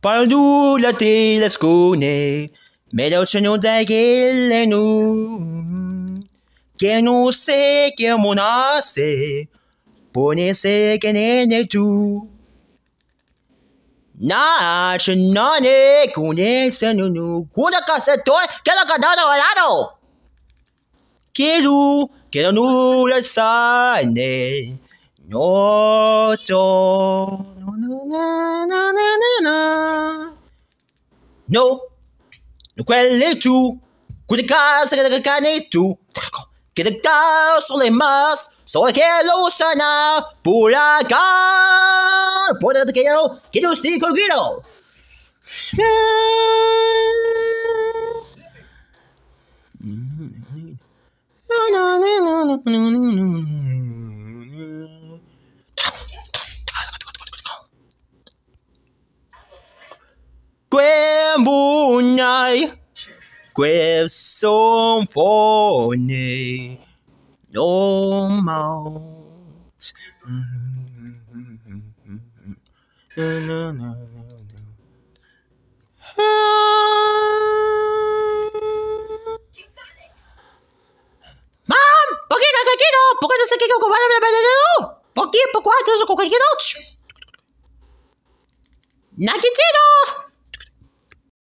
Pardoula telescone, melhorcino daquele nu, que não sei que eu nasce, pone sei que nem tu. Nach, nane, conexão, nu, quando cacetoi, que ela cadana olhado. quiero, quiero la sane. No, No, no, no, no, no, no. No, no tu. que cane no, Que te Sobre quiero sana. Por acá. Por no, Quiero, quiero, quiero. Gwembunyai Gwebsompone No mount No mm-hmm. no no no no porque tiempo cuatro, eso